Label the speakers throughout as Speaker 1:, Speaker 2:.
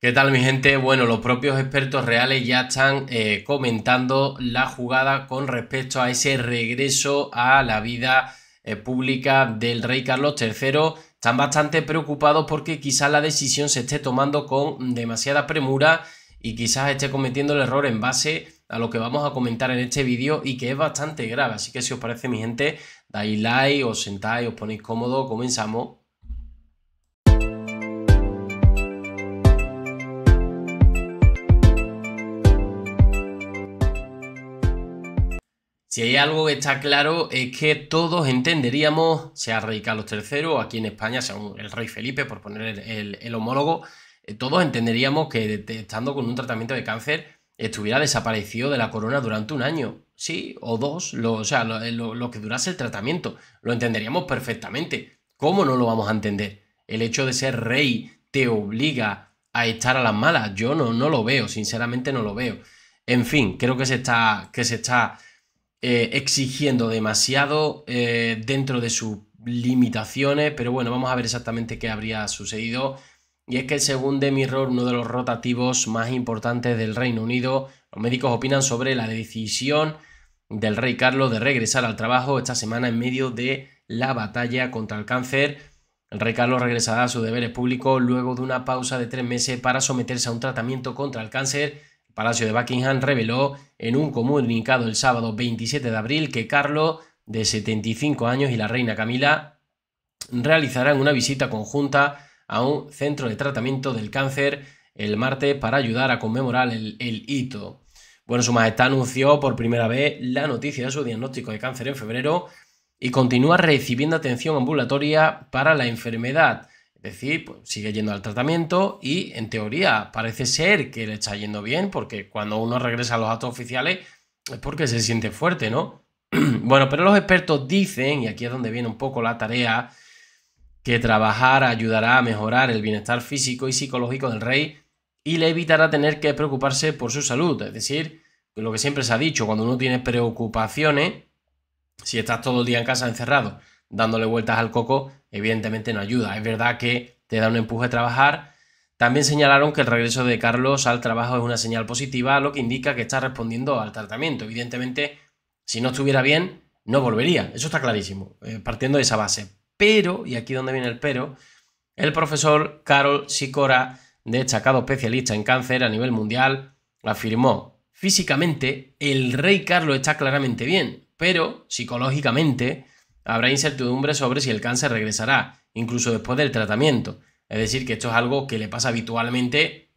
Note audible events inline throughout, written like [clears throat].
Speaker 1: ¿Qué tal mi gente? Bueno, los propios expertos reales ya están eh, comentando la jugada con respecto a ese regreso a la vida eh, pública del rey Carlos III. Están bastante preocupados porque quizás la decisión se esté tomando con demasiada premura y quizás esté cometiendo el error en base a lo que vamos a comentar en este vídeo y que es bastante grave. Así que si os parece mi gente, dais like, os sentáis, os ponéis cómodo, comenzamos. Si hay algo que está claro es que todos entenderíamos, sea rey Carlos III o aquí en España, sea el rey Felipe, por poner el, homólogo, eh, todos entenderíamos que estando con un tratamiento de cáncer estuviera desaparecido de la corona durante un año, sí, o dos, lo, o sea, eh, lo, que durase el tratamiento, lo entenderíamos perfectamente. ¿Cómo no lo vamos a entender? El hecho de ser rey te obliga a estar a las malas, yo no, no lo veo, sinceramente no lo veo. En fin, creo que se está, que se está eh, exigiendo demasiado eh, dentro de sus limitaciones, pero bueno, vamos a ver exactamente qué habría sucedido. Y es que según Demi uno de los rotativos más importantes del Reino Unido, los médicos opinan sobre la decisión del rey Carlos de regresar al trabajo esta semana en medio de la batalla contra el cáncer. El rey Carlos regresará a sus deberes públicos luego de una pausa de tres meses para someterse a un tratamiento contra el cáncer Palacio de Buckingham reveló en un comunicado el sábado 27 de abril que Carlos, de 75 años, y la reina Camila realizarán una visita conjunta a un centro de tratamiento del cáncer el martes para ayudar a conmemorar el, el hito. Bueno, Su Majestad anunció por primera vez la noticia de su diagnóstico de cáncer en febrero y continúa recibiendo atención ambulatoria para la enfermedad. Es decir, pues, sigue yendo al tratamiento y en teoría parece ser que le está yendo bien porque cuando uno regresa a los actos oficiales es porque se siente fuerte, ¿no? [clears throat] bueno, pero los expertos dicen, y aquí es donde viene un poco la tarea, que trabajar ayudará a mejorar el bienestar físico y psicológico del rey y le evitará tener que preocuparse por su salud. Es decir, lo que siempre se ha dicho, cuando uno tiene preocupaciones, si estás todo el día en casa encerrado dándole vueltas al coco, evidentemente no ayuda. Es verdad que te da un empuje a trabajar. También señalaron que el regreso de Carlos al trabajo es una señal positiva, lo que indica que está respondiendo al tratamiento. Evidentemente, si no estuviera bien, no volvería. Eso está clarísimo, eh, partiendo de esa base. Pero, y aquí donde viene el pero, el profesor Carol Sicora, destacado especialista en cáncer a nivel mundial, afirmó, físicamente el rey Carlos está claramente bien, pero psicológicamente Habrá incertidumbre sobre si el cáncer regresará, incluso después del tratamiento. Es decir, que esto es algo que le pasa habitualmente,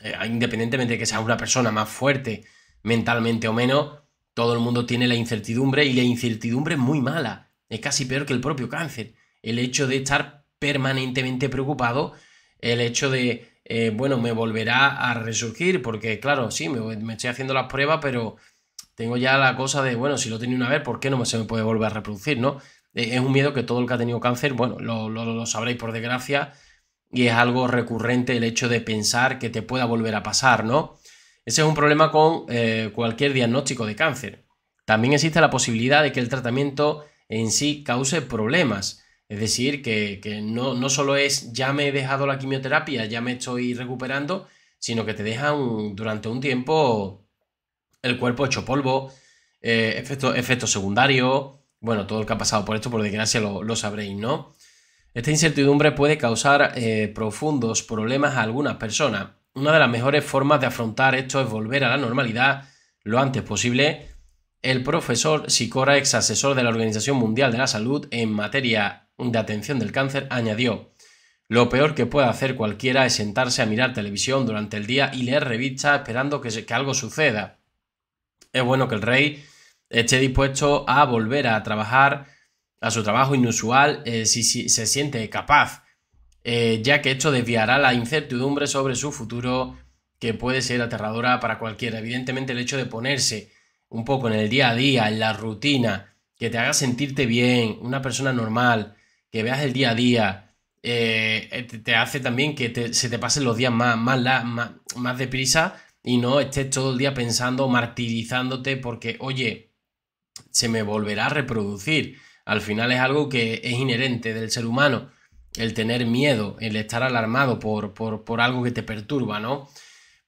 Speaker 1: eh, independientemente de que sea una persona más fuerte mentalmente o menos, todo el mundo tiene la incertidumbre y la incertidumbre es muy mala. Es casi peor que el propio cáncer. El hecho de estar permanentemente preocupado, el hecho de, eh, bueno, me volverá a resurgir, porque claro, sí, me, me estoy haciendo las pruebas, pero tengo ya la cosa de, bueno, si lo tenía una vez, ¿por qué no se me puede volver a reproducir? ¿no? Eh, es un miedo que todo el que ha tenido cáncer, bueno, lo, sabréis por desgracia, y es algo recurrente el hecho de pensar que te pueda volver a pasar, ¿no? Ese es un problema con eh, cualquier diagnóstico de cáncer. También existe la posibilidad de que el tratamiento en sí cause problemas. Es decir, que, no, no, solo es ya me he dejado la quimioterapia, ya me estoy recuperando, sino que te deja durante un tiempo el cuerpo hecho polvo, efectos eh, efecto secundarios, bueno, todo el que ha pasado por esto, por desgracia lo, sabréis, ¿no? Esta incertidumbre puede causar eh, profundos problemas a algunas personas. Una de las mejores formas de afrontar esto es volver a la normalidad lo antes posible. El profesor Sicora, ex asesor de la Organización Mundial de la Salud en materia de atención del cáncer, añadió, lo peor que puede hacer cualquiera es sentarse a mirar televisión durante el día y leer revistas esperando que algo suceda. Es bueno que el rey esté dispuesto a volver a trabajar a su trabajo inusual eh, si, se siente capaz, eh, ya que esto desviará la incertidumbre sobre su futuro que puede ser aterradora para cualquiera. Evidentemente el hecho de ponerse un poco en el día a día, en la rutina, que te haga sentirte bien, una persona normal, que veas el día a día, eh, te, hace también que se te pasen los días más, más, más deprisa y no estés todo el día pensando, martirizándote porque, oye, se me volverá a reproducir. Al final es algo que es inherente del ser humano, el tener miedo, el estar alarmado por, por, algo que te perturba, ¿no?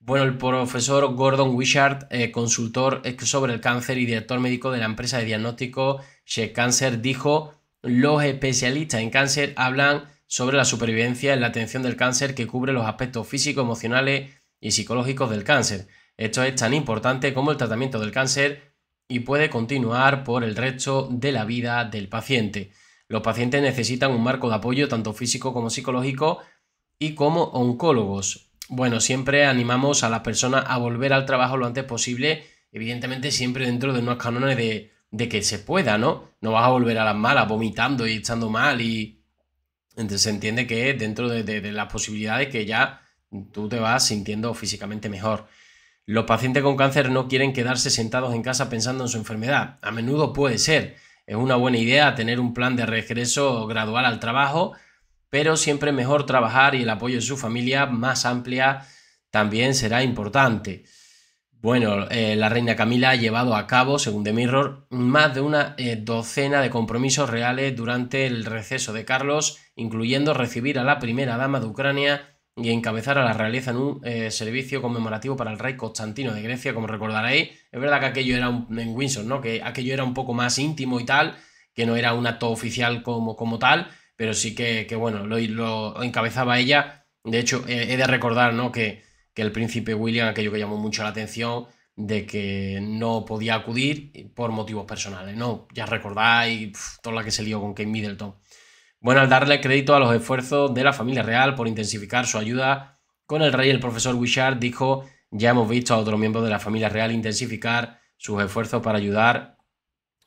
Speaker 1: Bueno, el profesor Gordon Wishart, eh, consultor sobre el cáncer y director médico de la empresa de diagnóstico She Cancer, dijo, los especialistas en cáncer hablan sobre la supervivencia en la atención del cáncer que cubre los aspectos físicos, emocionales, y psicológicos del cáncer. Esto es tan importante como el tratamiento del cáncer y puede continuar por el resto de la vida del paciente. Los pacientes necesitan un marco de apoyo tanto físico como psicológico y como oncólogos. Bueno, siempre animamos a las personas a volver al trabajo lo antes posible, evidentemente siempre dentro de unos cánones de, que se pueda, ¿no? No vas a volver a las malas vomitando y estando mal y... Entonces se entiende que dentro de las posibilidades que ya tú te vas sintiendo físicamente mejor. Los pacientes con cáncer no quieren quedarse sentados en casa pensando en su enfermedad. A menudo puede ser. Es una buena idea tener un plan de regreso gradual al trabajo, pero siempre mejor trabajar y el apoyo de su familia más amplia también será importante. Bueno, eh, la reina Camila ha llevado a cabo, según The Mirror, más de una eh, docena de compromisos reales durante el receso de Carlos, incluyendo recibir a la primera dama de Ucrania y encabezara la realeza en un eh, servicio conmemorativo para el rey Constantino de Grecia, como recordaréis. Es verdad que aquello era un, en ¿no? Que aquello era un poco más íntimo y tal, que no era un acto oficial como, como tal, pero sí que, bueno, lo, lo, encabezaba ella. De hecho, he, de recordar, ¿no? Que, el príncipe William, aquello que llamó mucho la atención, de que no podía acudir por motivos personales, ¿no? Ya recordáis toda la que se lió con Kate Middleton. Bueno, al darle crédito a los esfuerzos de la familia real por intensificar su ayuda con el rey, el profesor Wishart dijo, ya hemos visto a otros miembros de la familia real intensificar sus esfuerzos para ayudar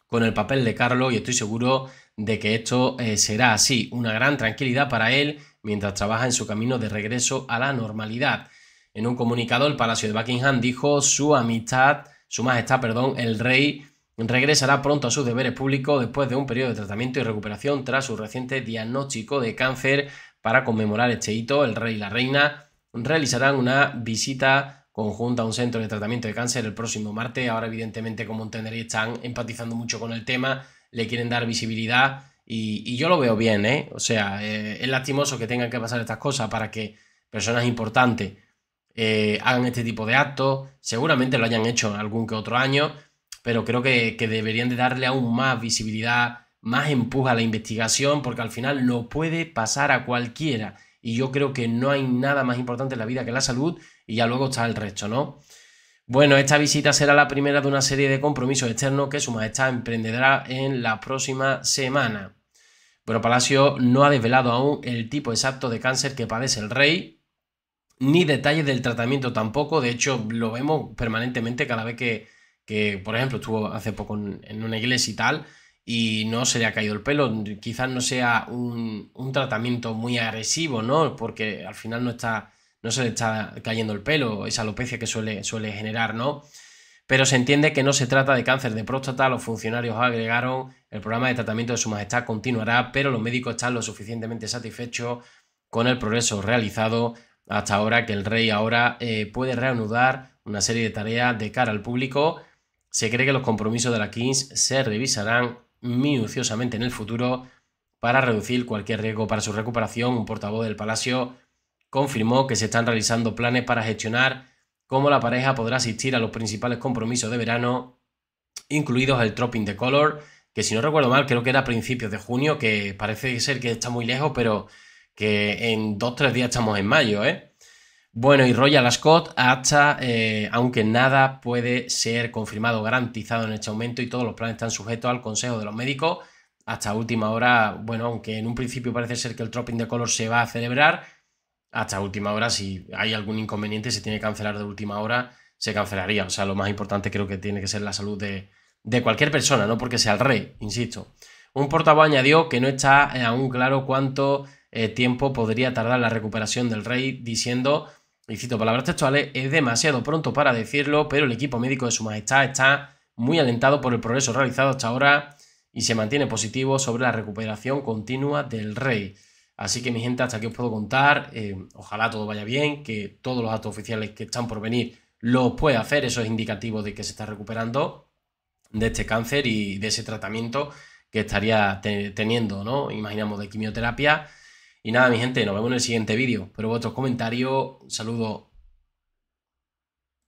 Speaker 1: con el papel de Carlos y estoy seguro de que esto eh, será así, una gran tranquilidad para él mientras trabaja en su camino de regreso a la normalidad. En un comunicado, el Palacio de Buckingham dijo su amistad, su majestad, perdón, el rey regresará pronto a sus deberes públicos después de un periodo de tratamiento y recuperación tras su reciente diagnóstico de cáncer. Para conmemorar este hito, el rey y la reina realizarán una visita conjunta a un centro de tratamiento de cáncer el próximo martes. Ahora, evidentemente, como entenderéis, están empatizando mucho con el tema, le quieren dar visibilidad y, yo lo veo bien, ¿eh? O sea, eh, es lastimoso que tengan que pasar estas cosas para que personas importantes eh, hagan este tipo de actos. Seguramente lo hayan hecho algún que otro año pero creo que, deberían de darle aún más visibilidad, más empuje a la investigación, porque al final lo puede pasar a cualquiera. Y yo creo que no hay nada más importante en la vida que la salud y ya luego está el resto, ¿no? Bueno, esta visita será la primera de una serie de compromisos externos que Su Majestad emprenderá en la próxima semana. Pero Palacio no ha desvelado aún el tipo exacto de cáncer que padece el rey, ni detalles del tratamiento tampoco. De hecho, lo vemos permanentemente cada vez que, que por ejemplo estuvo hace poco en, una iglesia y tal, y no se le ha caído el pelo. Quizás no sea un, tratamiento muy agresivo, ¿no? Porque al final no, está, no se le está cayendo el pelo, esa alopecia que suele, suele generar, ¿no? Pero se entiende que no se trata de cáncer de próstata, los funcionarios agregaron, el programa de tratamiento de su majestad continuará, pero los médicos están lo suficientemente satisfechos con el progreso realizado hasta ahora que el rey ahora eh, puede reanudar una serie de tareas de cara al público se cree que los compromisos de la Kings se revisarán minuciosamente en el futuro para reducir cualquier riesgo para su recuperación. Un portavoz del Palacio confirmó que se están realizando planes para gestionar cómo la pareja podrá asistir a los principales compromisos de verano, incluidos el dropping de Color, que si no recuerdo mal creo que era a principios de junio, que parece ser que está muy lejos, pero que en dos o tres días estamos en mayo, ¿eh? Bueno, y Royal Ascot hasta, eh, aunque nada puede ser confirmado, garantizado en este momento y todos los planes están sujetos al consejo de los médicos hasta última hora. Bueno, aunque en un principio parece ser que el Tropping de Color se va a celebrar, hasta última hora, si hay algún inconveniente, se tiene que cancelar de última hora, se cancelaría. O sea, lo más importante creo que tiene que ser la salud de, cualquier persona, no porque sea el rey, insisto. Un portavoz añadió que no está eh, aún claro cuánto eh, tiempo podría tardar la recuperación del rey, diciendo y cito palabras textuales, es demasiado pronto para decirlo, pero el equipo médico de Su Majestad está muy alentado por el progreso realizado hasta ahora y se mantiene positivo sobre la recuperación continua del rey. Así que mi gente, hasta aquí os puedo contar. Eh, ojalá todo vaya bien, que todos los actos oficiales que están por venir los pueda hacer. Eso es indicativo de que se está recuperando de este cáncer y de ese tratamiento que estaría teniendo, ¿no? Imaginamos de quimioterapia y nada, mi gente, nos vemos en el siguiente vídeo. Pero vuestros comentarios, saludo.